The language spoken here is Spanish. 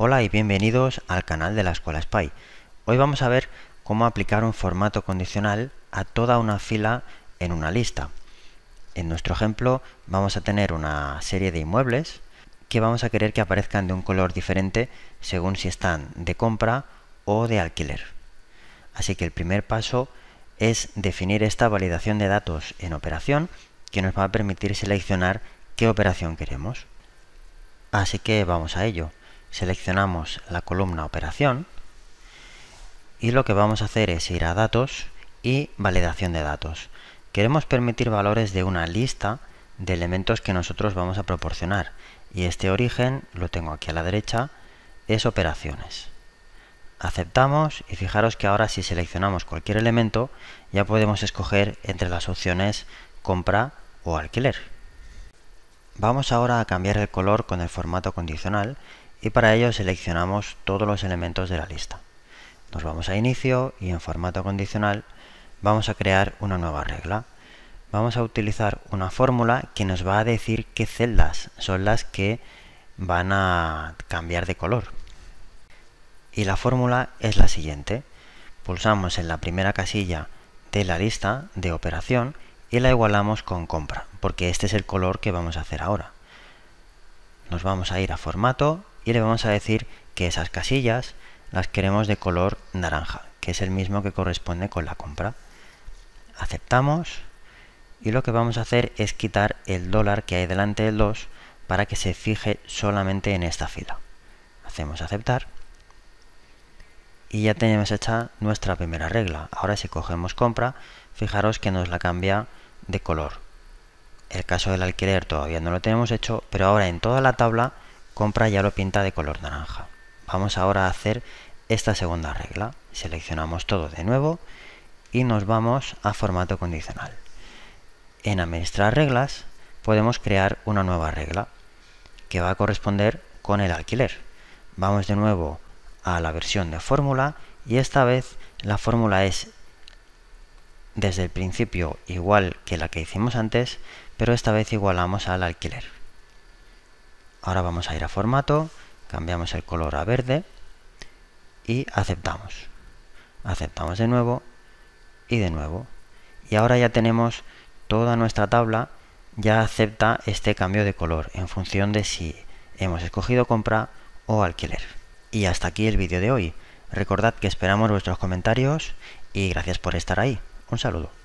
Hola y bienvenidos al canal de la Escuela SPY. Hoy vamos a ver cómo aplicar un formato condicional a toda una fila en una lista. En nuestro ejemplo vamos a tener una serie de inmuebles que vamos a querer que aparezcan de un color diferente según si están de compra o de alquiler. Así que el primer paso es definir esta validación de datos en operación que nos va a permitir seleccionar qué operación queremos. Así que vamos a ello seleccionamos la columna operación y lo que vamos a hacer es ir a datos y validación de datos. Queremos permitir valores de una lista de elementos que nosotros vamos a proporcionar y este origen lo tengo aquí a la derecha es operaciones. Aceptamos y fijaros que ahora si seleccionamos cualquier elemento ya podemos escoger entre las opciones compra o alquiler. Vamos ahora a cambiar el color con el formato condicional y para ello seleccionamos todos los elementos de la lista. Nos vamos a inicio y en formato condicional vamos a crear una nueva regla. Vamos a utilizar una fórmula que nos va a decir qué celdas son las que van a cambiar de color. Y la fórmula es la siguiente. Pulsamos en la primera casilla de la lista de operación y la igualamos con compra, porque este es el color que vamos a hacer ahora nos vamos a ir a formato y le vamos a decir que esas casillas las queremos de color naranja, que es el mismo que corresponde con la compra. Aceptamos y lo que vamos a hacer es quitar el dólar que hay delante del 2 para que se fije solamente en esta fila. Hacemos aceptar y ya tenemos hecha nuestra primera regla. Ahora si cogemos compra, fijaros que nos la cambia de color. El caso del alquiler todavía no lo tenemos hecho, pero ahora en toda la tabla compra ya lo pinta de color naranja. Vamos ahora a hacer esta segunda regla. Seleccionamos todo de nuevo y nos vamos a formato condicional. En administrar reglas podemos crear una nueva regla que va a corresponder con el alquiler. Vamos de nuevo a la versión de fórmula y esta vez la fórmula es desde el principio igual que la que hicimos antes, pero esta vez igualamos al alquiler. Ahora vamos a ir a formato, cambiamos el color a verde y aceptamos. Aceptamos de nuevo y de nuevo. Y ahora ya tenemos toda nuestra tabla, ya acepta este cambio de color en función de si hemos escogido compra o alquiler. Y hasta aquí el vídeo de hoy. Recordad que esperamos vuestros comentarios y gracias por estar ahí. Un saludo.